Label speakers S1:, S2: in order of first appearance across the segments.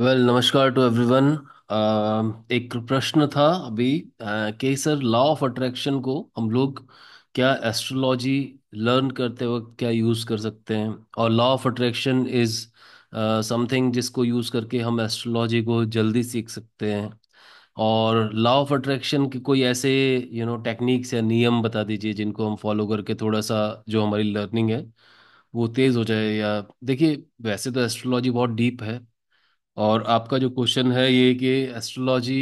S1: well well, नमस्कार to everyone uh, एक प्रश्न था अभी कि सर लॉ ऑफ अट्रैक्शन को हम लोग क्या एस्ट्रोलॉजी लर्न करते वक्त क्या यूज़ कर सकते हैं और law of attraction is something जिसको यूज़ करके हम एस्ट्रोलॉजी को जल्दी सीख सकते हैं और लॉ ऑफ अट्रैक्शन के कोई ऐसे यू नो टेक्निक्स या नियम बता दीजिए जिनको हम फॉलो करके थोड़ा सा जो हमारी लर्निंग है वो तेज़ हो जाए या देखिए वैसे तो एस्ट्रोलॉजी बहुत डीप है और आपका जो क्वेश्चन है ये कि एस्ट्रोलॉजी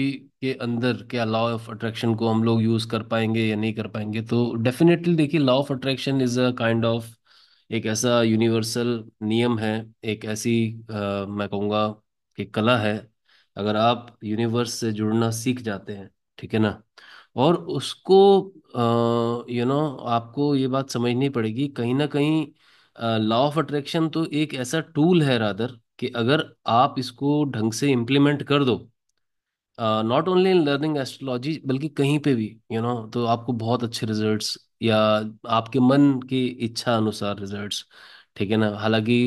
S1: के अंदर क्या लॉ ऑफ अट्रैक्शन को हम लोग यूज़ कर पाएंगे या नहीं कर पाएंगे तो डेफिनेटली देखिए law of attraction is a kind of एक ऐसा यूनिवर्सल नियम है एक ऐसी आ, मैं कहूँगा कि कला है अगर आप यूनिवर्स से जुड़ना सीख जाते हैं ठीक है ना और उसको यू नो आपको ये बात समझनी पड़ेगी कहीं ना कहीं लॉ ऑफ अट्रैक्शन तो एक ऐसा टूल है रादर कि अगर आप इसको ढंग से इम्प्लीमेंट कर दो not only in learning astrology बल्कि कहीं पे भी यू you नो know, तो आपको बहुत अच्छे रिजल्ट्स या आपके मन की इच्छा अनुसार रिजल्ट्स ठीक है ना हालांकि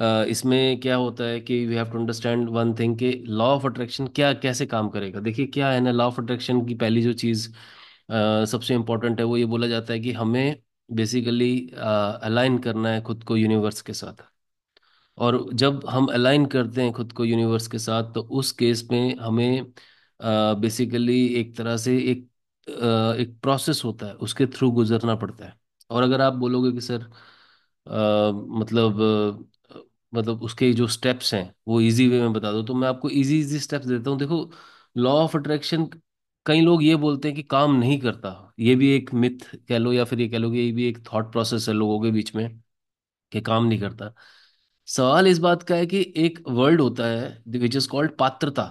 S1: uh, इसमें क्या होता है कि we have to understand one thing कि लॉ ऑफ अट्रैक्शन क्या कैसे काम करेगा देखिए क्या है ना लॉ ऑफ अट्रैक्शन की पहली जो चीज़ uh, सबसे इम्पोर्टेंट है वो ये बोला जाता है कि हमें बेसिकली अलाइन uh, करना है खुद को यूनिवर्स के साथ और जब हम अलाइन करते हैं खुद को यूनिवर्स के साथ तो उस केस में हमें बेसिकली एक तरह से एक uh, एक प्रोसेस होता है उसके थ्रू गुजरना पड़ता है और अगर आप बोलोगे कि सर uh, मतलब uh, मतलब उसके जो स्टेप्स हैं वो इजी वे में बता दो तो मैं आपको इजी इजी स्टेप्स देता हूँ देखो लॉ ऑफ अट्रैक्शन कई लोग ये बोलते हैं कि काम नहीं करता ये भी एक मिथ कह लो या फिर ये कह लो कि ये भी एक थॉट प्रोसेस है लोगों के बीच में कि काम नहीं करता सवाल इस बात का है कि एक वर्ड होता है विच इज कॉल्ड पात्रता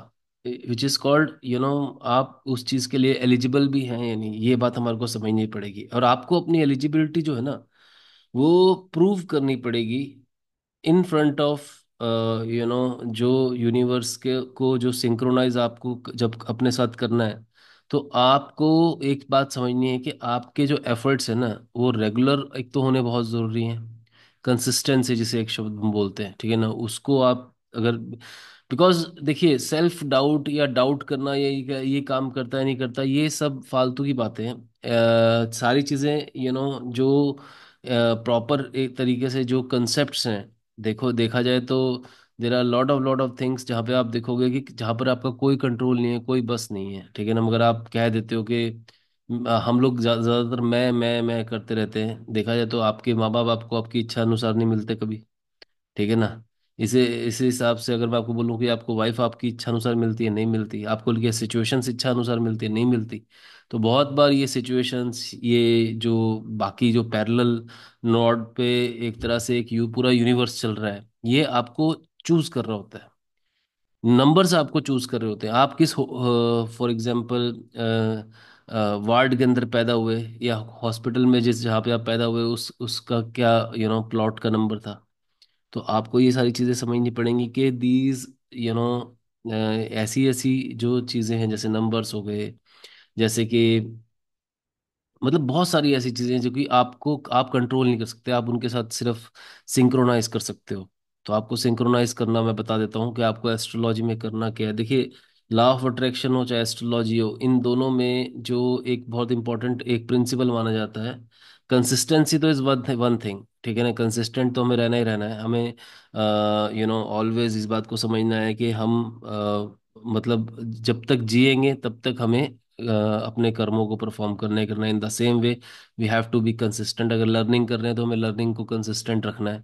S1: which is called you know आप उस चीज के लिए एलिजिबल भी हैं या नहीं ये बात हमारे को समझनी पड़ेगी और आपको अपनी एलिजिबिलिटी जो है ना वो प्रूव करनी पड़ेगी in front of you know जो यूनिवर्स के को जो सिंक्रोनाइज आपको जब अपने साथ करना है तो आपको एक बात समझनी है कि आपके जो एफर्ट्स है ना वो रेगुलर एक तो होने बहुत ज़रूरी हैं कंसिस्टेंसी जिसे एक शब्द हम बोलते हैं ठीक है ना उसको आप अगर बिकॉज देखिए सेल्फ डाउट या डाउट करना या ये काम करता है नहीं करता ये सब फालतू की बातें हैं सारी चीज़ें यू नो जो प्रॉपर एक तरीके से जो कंसेप्ट हैं देखो देखा जाए तो there are lot of lot of things जहाँ पे आप देखोगे कि जहाँ पर आपका कोई कंट्रोल नहीं है कोई बस नहीं है ठीक है ना मगर आप कह देते हो कि हम लोग ज्यादातर मैं मैं मैं करते रहते हैं देखा जाए तो आपके माँ बाप आपको आपकी इच्छा अनुसार नहीं मिलते कभी ठीक है ना इसे इसी हिसाब से अगर मैं आपको बोलूँ कि आपको वाइफ आपकी इच्छा अनुसार मिलती है नहीं मिलती आपको लिखे सिचुएशन इच्छा अनुसार मिलती है नहीं मिलती तो बहुत बार ये सिचुएशंस ये जो बाकी जो पैरेलल नॉड पे एक तरह से एक यू पूरा यूनिवर्स चल रहा है ये आपको चूज कर रहा होता है नंबर्स आपको चूज कर रहे होते हैं आप किस फॉर एग्जाम्पल वार्ड के अंदर पैदा हुए या हॉस्पिटल में जिस जहाँ पे आप पैदा हुए उस उसका क्या यू नो प्लॉट का नंबर था तो आपको ये सारी चीज़ें समझनी पड़ेंगी कि दीज यू नो ऐसी ऐसी जो चीज़ें हैं जैसे नंबर्स हो गए जैसे कि मतलब बहुत सारी ऐसी चीज़ें जो कि आपको आप कंट्रोल नहीं कर सकते आप उनके साथ सिर्फ सिंक्रोनाइज कर सकते हो तो आपको सिंक्रोनाइज करना मैं बता देता हूँ कि आपको एस्ट्रोलॉजी में करना क्या है देखिए लॉ ऑफ अट्रैक्शन हो चाहे एस्ट्रोलॉजी हो इन दोनों में जो एक बहुत इंपॉर्टेंट एक प्रिंसिपल माना जाता है कंसिस्टेंसी तो इज़ वन वन थिंग ठीक है ना कंसिस्टेंट तो हमें रहना ही रहना है हमें यू नो ऑलवेज इस बात को समझना है कि हम uh, मतलब जब तक जिएंगे तब तक हमें अपने कर्मों को परफॉर्म करने करना in the same way we have to be consistent अगर लर्निंग कर रहे हैं तो हमें लर्निंग को कंसिस्टेंट रखना है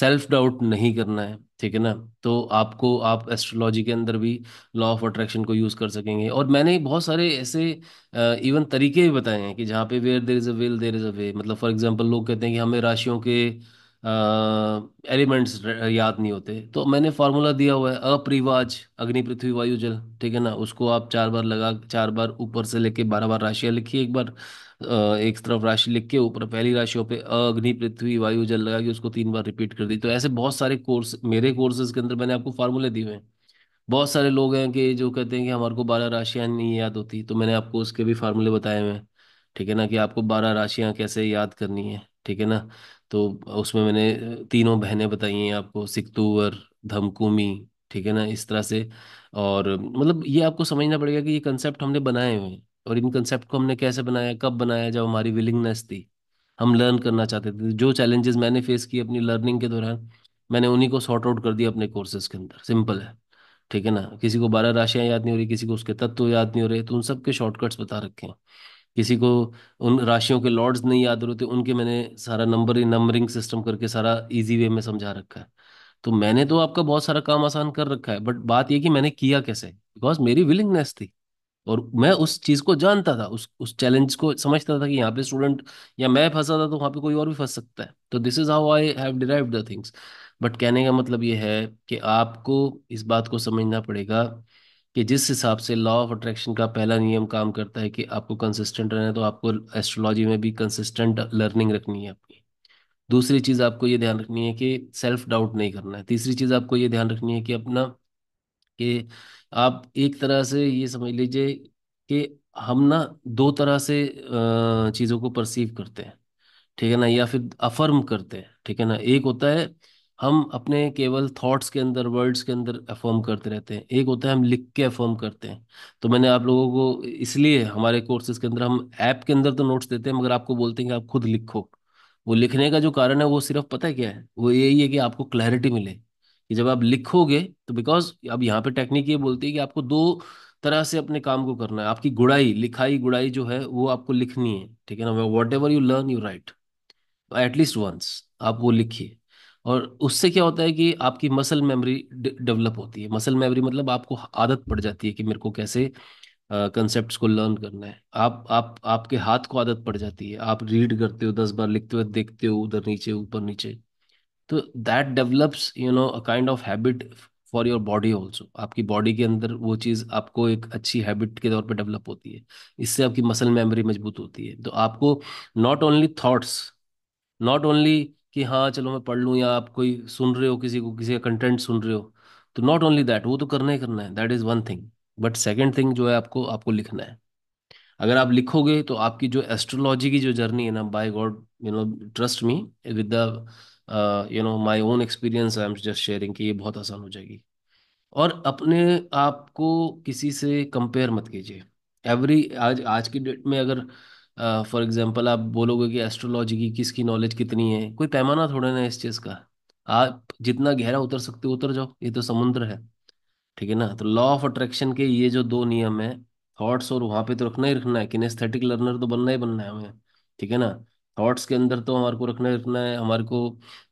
S1: सेल्फ डाउट नहीं करना है ठीक है ना तो आपको आप एस्ट्रोलॉजी के अंदर भी लॉ ऑफ अट्रैक्शन को यूज़ कर सकेंगे और मैंने बहुत सारे ऐसे इवन तरीके भी बताए हैं कि जहाँ पे where there is a will there is a way मतलब फॉर एग्जाम्पल लोग कहते हैं कि हमें राशियों के एलिमेंट्स याद नहीं होते तो मैंने फार्मूला दिया हुआ है अपरिवाज अग्नि पृथ्वी वायु जल ठीक है ना उसको आप चार बार लगा चार बार ऊपर से लेके बारह बार राशियाँ लिखिए एक बार एक तरफ राशि लिख के ऊपर पहली राशियों पे अग्नि पृथ्वी वायु जल लगा के उसको तीन बार रिपीट कर दी तो ऐसे बहुत सारे कोर्स मेरे कोर्सेज के अंदर मैंने आपको फार्मूले दिए हुए हैं बहुत सारे लोग हैं कि जो कहते हैं कि हमारे को बारह राशियाँ नहीं याद होती तो मैंने आपको उसके भी फार्मूले बताए हुए हैं ठीक है ना कि आपको बारह राशियाँ कैसे याद करनी है ठीक है ना तो उसमें मैंने तीनों बहनें बताई हैं आपको सिकतूवर धमकूमी धमकुमी ठीक है ना इस तरह से और मतलब ये आपको समझना पड़ेगा कि ये कंसेप्ट हमने बनाए हुए हैं और इन कंसेप्ट को हमने कैसे बनाया कब बनाया जब हमारी विलिंगनेस थी हम लर्न करना चाहते थे जो चैलेंजेस मैंने फेस किए अपनी लर्निंग के दौरान मैंने उन्हीं को सॉर्ट आउट कर दिया अपने कोर्सेज के अंदर सिंपल है ठीक है ना किसी को बारह राशियां याद नहीं हो रही किसी को उसके तत्व याद नहीं हो रहे तो उन सब के शॉर्टकट्स बता रखे हैं किसी को उन राशियों के लॉर्ड्स नहीं याद रहते उनके मैंने सारा नंबर नंबरिंग सिस्टम करके सारा इजी वे में समझा रखा है तो मैंने तो आपका बहुत सारा काम आसान कर रखा है बट बात यह कि मैंने किया कैसे बिकॉज मेरी विलिंगनेस थी और मैं उस चीज को जानता था उस उस चैलेंज को समझता था कि यहाँ पे स्टूडेंट या मैं फंसा था तो वहाँ पे कोई और भी फंस सकता है तो this is how I have derive the things but कहने का मतलब ये है कि आपको इस बात को समझना पड़ेगा कि जिस हिसाब से लॉ ऑफ अट्रैक्शन का पहला नियम काम करता है कि आपको कंसिस्टेंट रहना है तो आपको एस्ट्रोलॉजी में भी कंसिस्टेंट लर्निंग रखनी है आपकी दूसरी चीज़ आपको ये ध्यान रखनी है कि सेल्फ डाउट नहीं करना है तीसरी चीज़ आपको ये ध्यान रखनी है कि अपना कि आप एक तरह से ये समझ लीजिए कि हम ना दो तरह से चीज़ों को परसीव करते हैं ठीक है ना या फिर अफर्म करते हैं ठीक है ना एक होता है हम अपने केवल थॉट्स के अंदर वर्ड्स के अंदर अफर्म करते रहते हैं एक होता है हम लिख के अफर्म करते हैं तो मैंने आप लोगों को इसलिए हमारे कोर्सेज के अंदर हम ऐप के अंदर तो नोट्स देते हैं मगर आपको बोलते हैं कि आप खुद लिखो वो लिखने का जो कारण है वो सिर्फ पता है क्या है वो यही है कि आपको क्लैरिटी मिले कि जब आप लिखोगे तो बिकॉज अब यहाँ पे टेक्निक ये बोलती है कि आपको दो तरह से अपने काम को करना है आपकी गुड़ाई लिखाई गुड़ाई जो है वो आपको लिखनी है ठीक है ना whatever you learn you write at least once आप वो लिखिए और उससे क्या होता है कि आपकी मसल मेमोरी डेवलप होती है मसल मेमोरी मतलब आपको आदत पड़ जाती है कि मेरे को कैसे कंसेप्ट को लर्न करना है आप आप आपके हाथ को आदत पड़ जाती है आप रीड करते हो दस बार लिखते हुए देखते हो उधर नीचे ऊपर नीचे तो that develops you know a kind of habit for your body also आपकी बॉडी के अंदर वो चीज़ आपको एक अच्छी हैबिट के तौर पे डेवलप होती है इससे आपकी मसल मेमोरी मजबूत होती है तो आपको not only thoughts not only कि हाँ चलो मैं पढ़ लूँ या आप कोई सुन रहे हो किसी को किसी का कंटेंट सुन रहे हो तो नॉट ओनली दैट वो तो करना ही करना है that is one thing but second thing जो है आपको आपको लिखना है अगर आप लिखोगे तो आपकी जो एस्ट्रोलॉजी की जो जर्नी है ना by God you know trust me with the you know my own experience I am just sharing कि ये बहुत आसान हो जाएगी और अपने आप को किसी से कंपेयर मत कीजिए एवरी आज आज की डेट में अगर फॉर एग्जांपल आप बोलोगे कि एस्ट्रोलॉजी की किसकी नॉलेज कितनी है कोई पैमाना थोड़ा ना इस चीज़ का आप जितना गहरा उतर सकते हो उतर जाओ ये तो समुद्र है ठीक है ना तो लॉ ऑफ अट्रैक्शन के ये जो दो नियम है थॉट्स और वहाँ पे तो रखना ही रखना है किनेस्थेटिक लर्नर तो बनना ही बनना है हमें ठीक है ना थॉट्स के अंदर तो हमारे को रखना ही रखना है हमारे को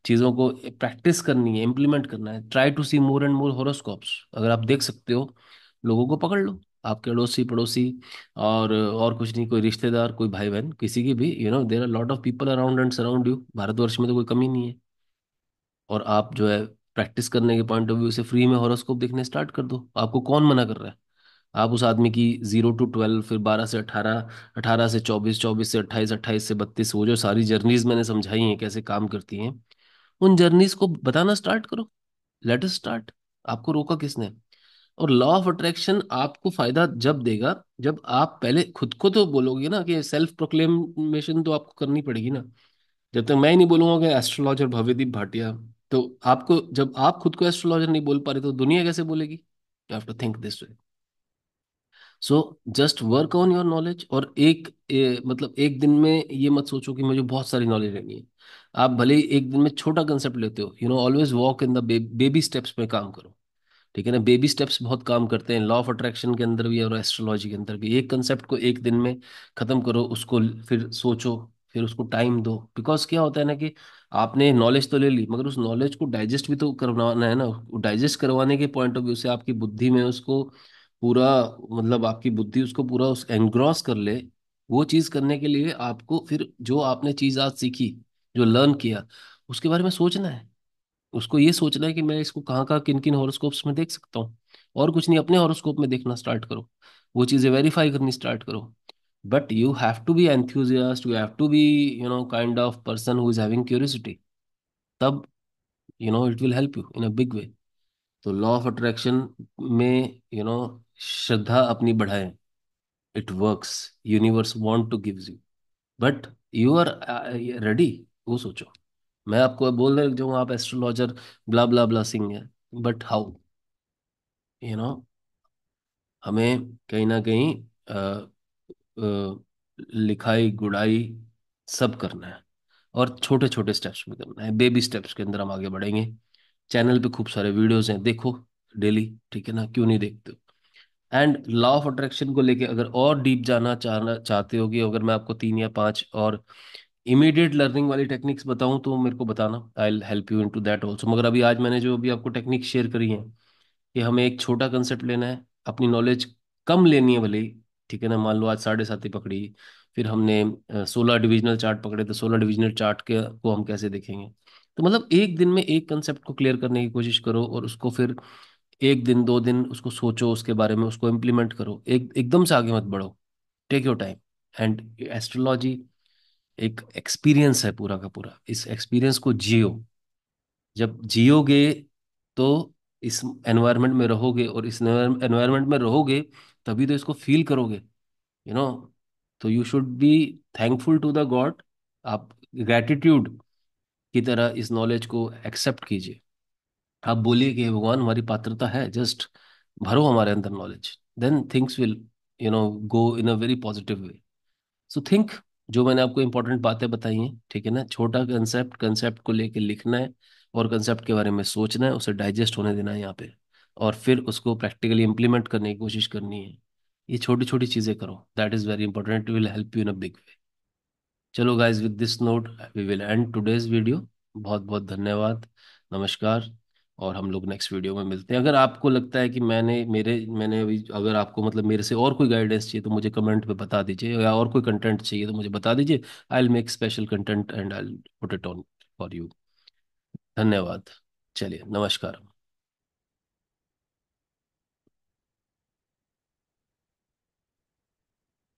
S1: चीज़ों को प्रैक्टिस करनी है इम्प्लीमेंट करना है try to see more and more horoscopes अगर आप देख सकते हो लोगों को पकड़ लो आपके अड़ोसी पड़ोसी और और कुछ नहीं कोई रिश्तेदार कोई भाई बहन किसी की भी you know there are lot of people around and surround you Bharatvarsh में तो कोई कमी नहीं है और आप जो है प्रैक्टिस करने के पॉइंट ऑफ व्यू से फ्री में हॉरोस्कोप देखने स्टार्ट कर दो आपको कौन मना कर रहा है आप उस आदमी की जीरो टू ट्वेल्व फिर बारह से अठारह अठारह से चौबीस चौबीस से अट्ठाईस अट्ठाईस से बत्तीस वो जो सारी जर्नीज मैंने समझाई हैं कैसे काम करती हैं उन जर्नीज को बताना स्टार्ट करो लेट स्टार्ट आपको रोका किसने और लॉ ऑफ अट्रैक्शन आपको फायदा जब देगा जब आप पहले खुद को तो बोलोगे ना कि सेल्फ प्रोक्लेमेशन तो आपको करनी पड़ेगी ना जब तक मैं ही नहीं बोलूंगा कि एस्ट्रोलॉजर भव्यदीप भाटिया तो आपको जब आप खुद को एस्ट्रोलॉजर नहीं बोल पा रहे तो दुनिया कैसे बोलेगी you have to think this way so just work on your knowledge और एक ए, मतलब एक दिन में ये मत सोचो कि मुझे बहुत सारी नॉलेज लेनी है आप भले ही एक दिन में छोटा कंसेप्ट लेते हो you know always walk in the baby steps में काम करो ठीक है ना बेबी स्टेप्स बहुत काम करते हैं लॉ ऑफ अट्रैक्शन के अंदर भी और एस्ट्रोलॉजी के अंदर भी एक कंसेप्ट को एक दिन में ख़त्म करो उसको फिर सोचो फिर उसको टाइम दो बिकॉज क्या होता है ना कि आपने नॉलेज तो ले ली मगर उस नॉलेज को डाइजेस्ट भी तो करवाना है ना डाइजेस्ट करवाने के पॉइंट ऑफ व्यू से आपकी बुद्धि में उसको पूरा मतलब आपकी बुद्धि उसको पूरा उस एनग्रॉस कर ले वो चीज़ करने के लिए आपको फिर जो आपने चीज़ आज सीखी जो लर्न किया उसके बारे में सोचना है उसको ये सोचना है कि मैं इसको कहाँ कहाँ किन किन हॉरोस्कोप्स में देख सकता हूँ और कुछ नहीं अपने हॉरोस्कोप में देखना स्टार्ट करो वो चीज़ें वेरीफाई करनी स्टार्ट करो but you have to be enthusiast you have to be you know kind of person who is having curiosity तब you know it will help you in a big way तो law of attraction में you know श्रद्धा अपनी बढ़ाएं it works universe want to give you but you are ready वो सोचो मैं आपको बोल रहे जो आप एस्ट्रोलॉजर ब्ला ब्ला ब्ला सिंह है बट हाउ यू नो हमें कहीं ना कहीं आ, आ, लिखाई गुड़ाई सब करना है और छोटे छोटे स्टेप्स में करना है बेबी स्टेप्स के अंदर हम आगे बढ़ेंगे चैनल पे खूब सारे वीडियोस हैं देखो डेली ठीक है ना क्यों नहीं देखते हो एंड लॉ ऑफ अट्रैक्शन को लेके अगर और डीप जाना चाहना चाहते हो कि अगर मैं आपको तीन या पांच और इमीडिएट लर्निंग वाली टेक्निक्स बताऊं तो मेरे को बताना I help you in to that also मगर अभी आज मैंने जो अभी आपको टेक्निक शेयर करी है कि हमें एक छोटा कंसेप्ट लेना है अपनी नॉलेज कम लेनी है भले ही ठीक है ना मान लो आज साढ़े सात ही पकड़ी फिर हमने सोलह डिविजनल चार्ट पकड़े तो सोलह डिविजनल चार्ट के को हम कैसे देखेंगे तो मतलब एक दिन में एक कंसेप्ट को क्लियर करने की कोशिश करो और उसको फिर एक दिन दो दिन उसको सोचो उसके बारे में उसको इम्प्लीमेंट करो एक एकदम से आगे मत बढ़ो take your time and astrology एक एक्सपीरियंस है पूरा का पूरा इस एक्सपीरियंस को जियो जब जियोगे तो इस एनवायरनमेंट में रहोगे और इस एनवायरनमेंट में रहोगे तभी तो इसको फील करोगे यू नो तो you should be thankful to the God आप ग्रैटिट्यूड की तरह इस नॉलेज को एक्सेप्ट कीजिए आप बोलिए कि भगवान हमारी पात्रता है जस्ट भरो हमारे अंदर knowledge then things will you know go in a very positive way so think जो मैंने आपको इंपॉर्टेंट बातें बताई हैं ठीक है ना छोटा कंसेप्ट कंसेप्ट को लेके लिखना है और कंसेप्ट के बारे में सोचना है उसे डाइजेस्ट होने देना है यहाँ पे और फिर उसको प्रैक्टिकली इम्प्लीमेंट करने की कोशिश करनी है ये छोटी छोटी चीज़ें करो that is very important will help you in a big way चलो guys with this note we will end today's video बहुत बहुत धन्यवाद नमस्कार और हम लोग नेक्स्ट वीडियो में मिलते हैं अगर आपको लगता है कि मैंने मेरे मैंने अभी अगर आपको मतलब मेरे से और कोई गाइडेंस चाहिए तो मुझे कमेंट पे बता दीजिए या और कोई कंटेंट चाहिए तो मुझे बता दीजिए I will make special content and I put it on for you धन्यवाद चलिए नमस्कार